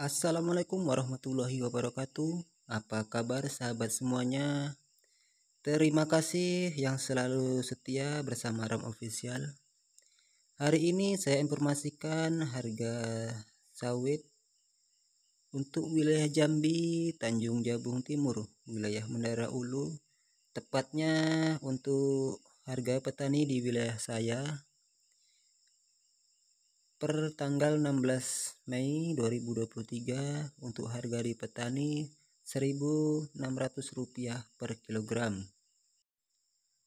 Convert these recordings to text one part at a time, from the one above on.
Assalamualaikum warahmatullahi wabarakatuh. Apa kabar sahabat semuanya? Terima kasih yang selalu setia bersama Ram Official. Hari ini saya informasikan harga sawit untuk wilayah Jambi, Tanjung Jabung Timur, wilayah Menara Ulu. Tepatnya untuk harga petani di wilayah saya per tanggal 16 Mei 2023 untuk harga di petani Rp1.600 per kilogram.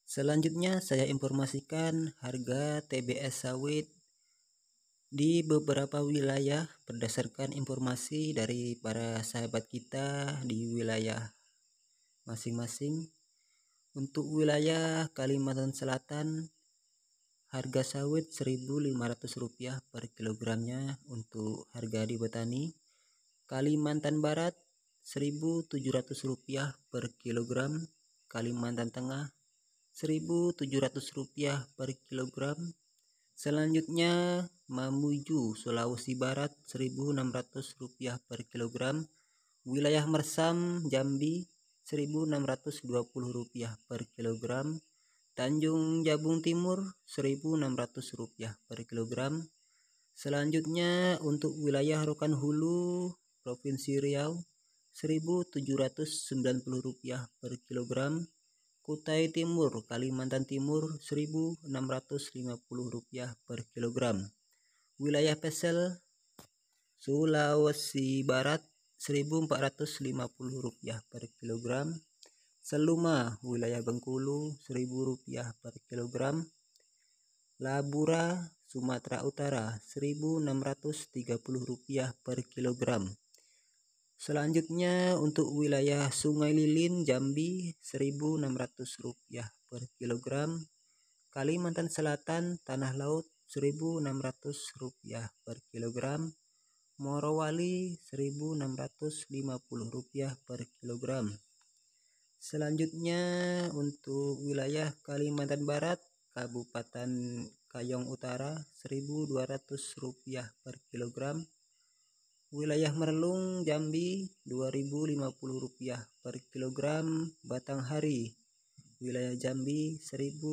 Selanjutnya saya informasikan harga TBS sawit di beberapa wilayah berdasarkan informasi dari para sahabat kita di wilayah masing-masing. Untuk wilayah Kalimantan Selatan Harga sawit Rp1.500 per kilogramnya untuk harga di petani Kalimantan Barat Rp1.700 per kilogram. Kalimantan Tengah Rp1.700 per kilogram. Selanjutnya Mamuju, Sulawesi Barat Rp1.600 per kilogram. Wilayah Mersam, Jambi Rp1.620 per kilogram. Tanjung Jabung Timur rp rupiah per kilogram. Selanjutnya untuk wilayah Rokan Hulu Provinsi Riau rp rupiah per kilogram. Kutai Timur Kalimantan Timur rp rupiah per kilogram. Wilayah Pesel Sulawesi Barat rp rupiah per kilogram. Seluma wilayah Bengkulu seribu rupiah per kilogram. Labura Sumatera Utara puluh rupiah per kilogram. Selanjutnya untuk wilayah Sungai Lilin Jambi ratus rupiah per kilogram. Kalimantan Selatan Tanah Laut ratus rupiah per kilogram. Morowali puluh rupiah per kilogram. Selanjutnya untuk wilayah Kalimantan Barat, Kabupaten Kayong Utara rp rupiah per kilogram. Wilayah Merlung, Jambi rp rupiah per kilogram batanghari Wilayah Jambi rp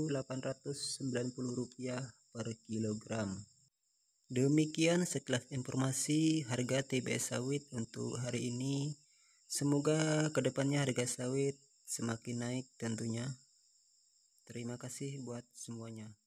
rupiah per kilogram. Demikian sekilas informasi harga TBS sawit untuk hari ini. Semoga kedepannya harga sawit semakin naik tentunya terima kasih buat semuanya